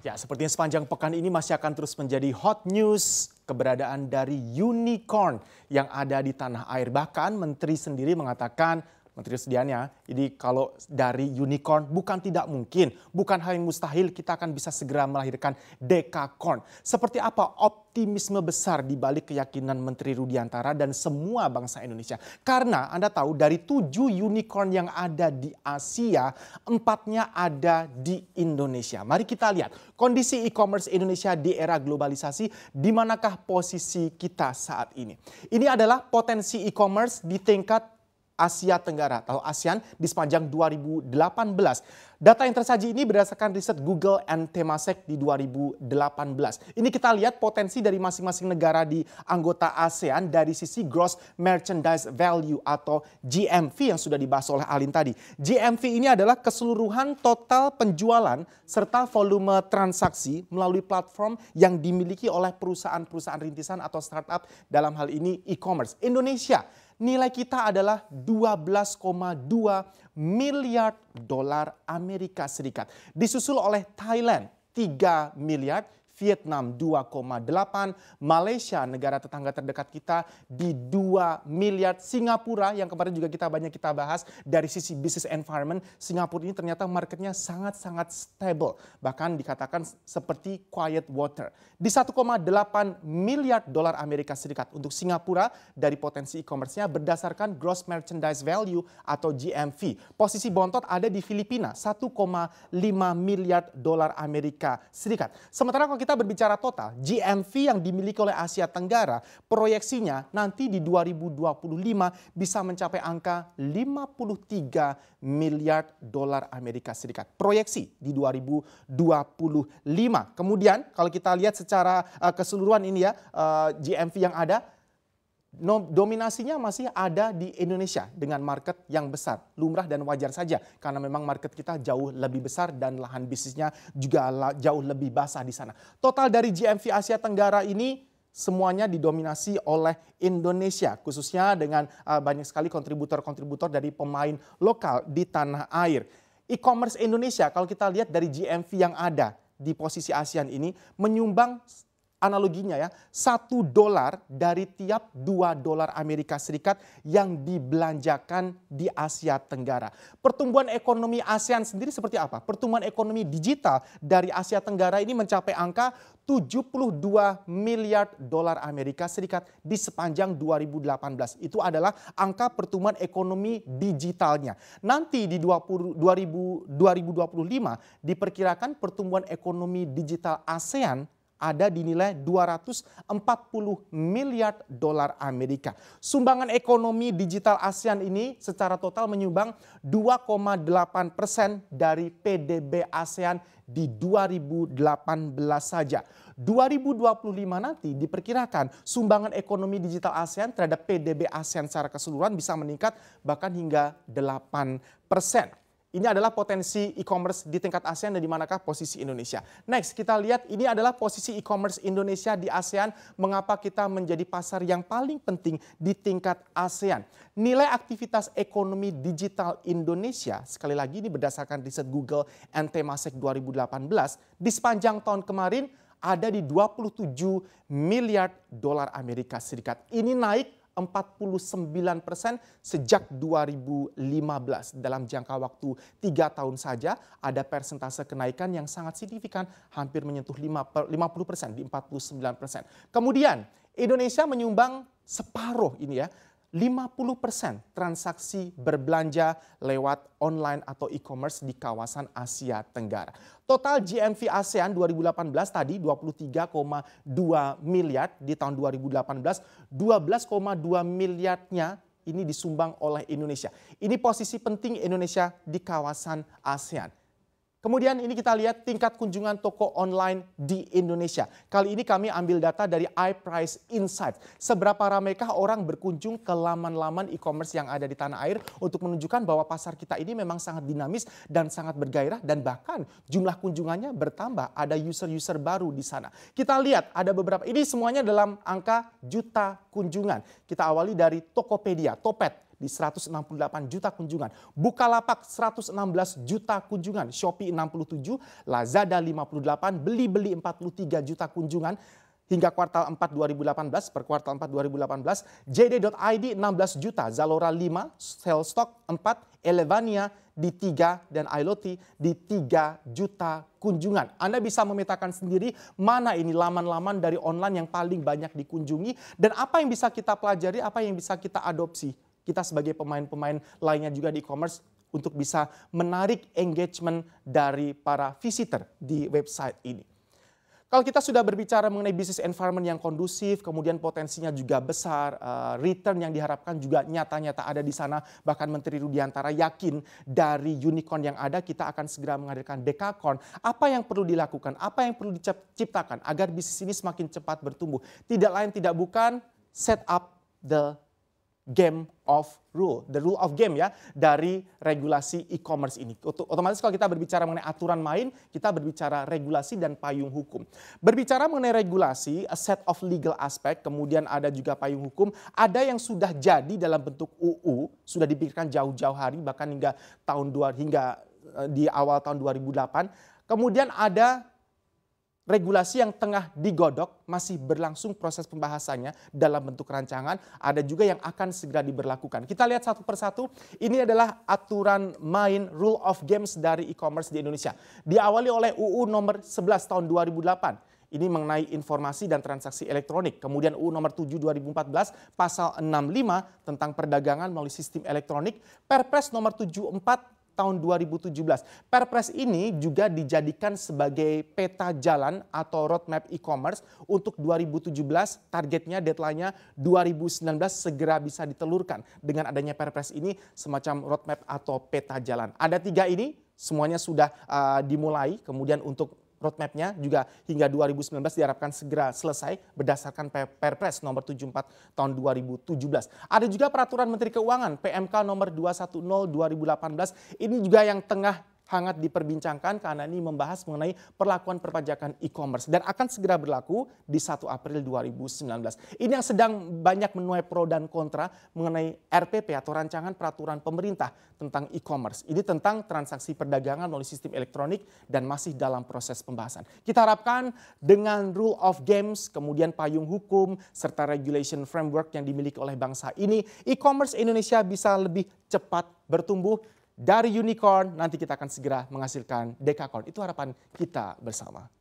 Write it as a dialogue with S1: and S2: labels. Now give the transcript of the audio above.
S1: Ya, sepertinya sepanjang pekan ini masih akan terus menjadi hot news keberadaan dari unicorn yang ada di tanah air. Bahkan menteri sendiri mengatakan Menteri sediannya, jadi kalau dari unicorn bukan tidak mungkin, bukan hal yang mustahil kita akan bisa segera melahirkan dekakorn. Seperti apa optimisme besar di balik keyakinan Menteri Rudiantara dan semua bangsa Indonesia? Karena Anda tahu dari tujuh unicorn yang ada di Asia, empatnya ada di Indonesia. Mari kita lihat kondisi e-commerce Indonesia di era globalisasi, di manakah posisi kita saat ini? Ini adalah potensi e-commerce di tingkat Asia Tenggara atau ASEAN di sepanjang 2018. Data yang tersaji ini berdasarkan riset Google and Temasek di 2018. Ini kita lihat potensi dari masing-masing negara di anggota ASEAN dari sisi gross merchandise value atau GMV yang sudah dibahas oleh Alin tadi. GMV ini adalah keseluruhan total penjualan serta volume transaksi melalui platform yang dimiliki oleh perusahaan-perusahaan rintisan atau startup dalam hal ini e-commerce. Indonesia nilai kita adalah 12,2 miliar dolar Amerika Serikat. Disusul oleh Thailand 3 miliar, Vietnam 2,8, Malaysia negara tetangga terdekat kita di 2 miliar, Singapura yang kemarin juga kita banyak kita bahas dari sisi business environment, Singapura ini ternyata marketnya sangat-sangat stable, bahkan dikatakan seperti quiet water. Di 1,8 miliar dolar Amerika Serikat untuk Singapura dari potensi e-commerce-nya berdasarkan gross merchandise value atau GMV. Posisi bontot ada di Filipina 1,5 miliar dolar Amerika Serikat. Sementara kalau kita berbicara total, GMV yang dimiliki oleh Asia Tenggara proyeksinya nanti di 2025 bisa mencapai angka 53 miliar dolar Amerika Serikat. Proyeksi di 2025. Kemudian kalau kita lihat secara eh, keseluruhan ini ya eh, GMV yang ada dominasinya masih ada di Indonesia dengan market yang besar, lumrah dan wajar saja karena memang market kita jauh lebih besar dan lahan bisnisnya juga jauh lebih basah di sana. Total dari GMV Asia Tenggara ini semuanya didominasi oleh Indonesia khususnya dengan uh, banyak sekali kontributor-kontributor dari pemain lokal di tanah air. E-commerce Indonesia kalau kita lihat dari GMV yang ada di posisi ASEAN ini menyumbang analoginya ya, satu dolar dari tiap dua dolar Amerika Serikat yang dibelanjakan di Asia Tenggara. Pertumbuhan ekonomi ASEAN sendiri seperti apa? Pertumbuhan ekonomi digital dari Asia Tenggara ini mencapai angka 72 miliar dolar Amerika Serikat di sepanjang 2018. Itu adalah angka pertumbuhan ekonomi digitalnya. Nanti di 20, 2000, 2025 diperkirakan pertumbuhan ekonomi digital ASEAN ada dinilai 240 miliar dolar Amerika. Sumbangan ekonomi digital ASEAN ini secara total menyumbang 2,8 persen dari PDB ASEAN di 2018 saja. 2025 nanti diperkirakan sumbangan ekonomi digital ASEAN terhadap PDB ASEAN secara keseluruhan bisa meningkat bahkan hingga 8 persen. Ini adalah potensi e-commerce di tingkat ASEAN dan di manakah posisi Indonesia. Next, kita lihat ini adalah posisi e-commerce Indonesia di ASEAN. Mengapa kita menjadi pasar yang paling penting di tingkat ASEAN. Nilai aktivitas ekonomi digital Indonesia, sekali lagi ini berdasarkan riset Google NT Temasek 2018, di sepanjang tahun kemarin ada di 27 miliar dolar Amerika Serikat. Ini naik 49 persen sejak 2015. Dalam jangka waktu tiga tahun saja ada persentase kenaikan yang sangat signifikan hampir menyentuh 50 persen di 49 persen. Kemudian Indonesia menyumbang separuh ini ya 50% transaksi berbelanja lewat online atau e-commerce di kawasan Asia Tenggara. Total GMV ASEAN 2018 tadi 23,2 miliar, di tahun 2018 12,2 miliarnya ini disumbang oleh Indonesia. Ini posisi penting Indonesia di kawasan ASEAN. Kemudian ini kita lihat tingkat kunjungan toko online di Indonesia. Kali ini kami ambil data dari iPrice Insight. Seberapa ramekah orang berkunjung ke laman-laman e-commerce yang ada di tanah air untuk menunjukkan bahwa pasar kita ini memang sangat dinamis dan sangat bergairah dan bahkan jumlah kunjungannya bertambah. Ada user-user baru di sana. Kita lihat ada beberapa, ini semuanya dalam angka juta kunjungan. Kita awali dari Tokopedia, Topet di 168 juta kunjungan. Bukalapak 116 juta kunjungan. Shopee 67, Lazada 58, Beli-Beli 43 juta kunjungan hingga kuartal 4 2018 per kuartal 4 2018 JD.id 16 juta, Zalora 5, Sellstock 4, Elevania di 3 dan ILOTI di 3 juta kunjungan. Anda bisa memetakan sendiri mana ini laman-laman dari online yang paling banyak dikunjungi dan apa yang bisa kita pelajari, apa yang bisa kita adopsi kita sebagai pemain-pemain lainnya juga di e-commerce untuk bisa menarik engagement dari para visitor di website ini. Kalau kita sudah berbicara mengenai bisnis environment yang kondusif, kemudian potensinya juga besar, eh, return yang diharapkan juga nyata-nyata ada di sana. Bahkan Menteri Rudiantara yakin dari unicorn yang ada kita akan segera menghadirkan dekakorn. Apa yang perlu dilakukan, apa yang perlu diciptakan agar bisnis ini semakin cepat bertumbuh. Tidak lain tidak bukan set up the game of rule, the rule of game ya dari regulasi e-commerce ini. Otomatis kalau kita berbicara mengenai aturan main, kita berbicara regulasi dan payung hukum. Berbicara mengenai regulasi, a set of legal aspect, kemudian ada juga payung hukum, ada yang sudah jadi dalam bentuk UU, sudah dipikirkan jauh-jauh hari bahkan hingga tahun 2 hingga eh, di awal tahun 2008. Kemudian ada regulasi yang tengah digodok masih berlangsung proses pembahasannya dalam bentuk rancangan. Ada juga yang akan segera diberlakukan. Kita lihat satu persatu. Ini adalah aturan main rule of games dari e-commerce di Indonesia. Diawali oleh UU nomor 11 tahun 2008 ini mengenai informasi dan transaksi elektronik. Kemudian UU nomor 7 2014 pasal 65 tentang perdagangan melalui sistem elektronik, Perpres nomor 74 tahun 2017. Perpres ini juga dijadikan sebagai peta jalan atau roadmap e-commerce untuk 2017. Targetnya deadline-nya 2019 segera bisa ditelurkan. Dengan adanya Perpres ini semacam roadmap atau peta jalan. Ada tiga ini semuanya sudah uh, dimulai kemudian untuk roadmapnya juga hingga 2019 diharapkan segera selesai berdasarkan Perpres nomor 74 tahun 2017. Ada juga peraturan Menteri Keuangan PMK nomor 210 2018 ini juga yang tengah hangat diperbincangkan karena ini membahas mengenai perlakuan perpajakan e-commerce dan akan segera berlaku di 1 April 2019. Ini yang sedang banyak menuai pro dan kontra mengenai RPP atau rancangan peraturan pemerintah tentang e-commerce. Ini tentang transaksi perdagangan melalui sistem elektronik dan masih dalam proses pembahasan. Kita harapkan dengan rule of games, kemudian payung hukum serta regulation framework yang dimiliki oleh bangsa ini, e-commerce Indonesia bisa lebih cepat bertumbuh dari unicorn nanti kita akan segera menghasilkan dekakorn. Itu harapan kita bersama.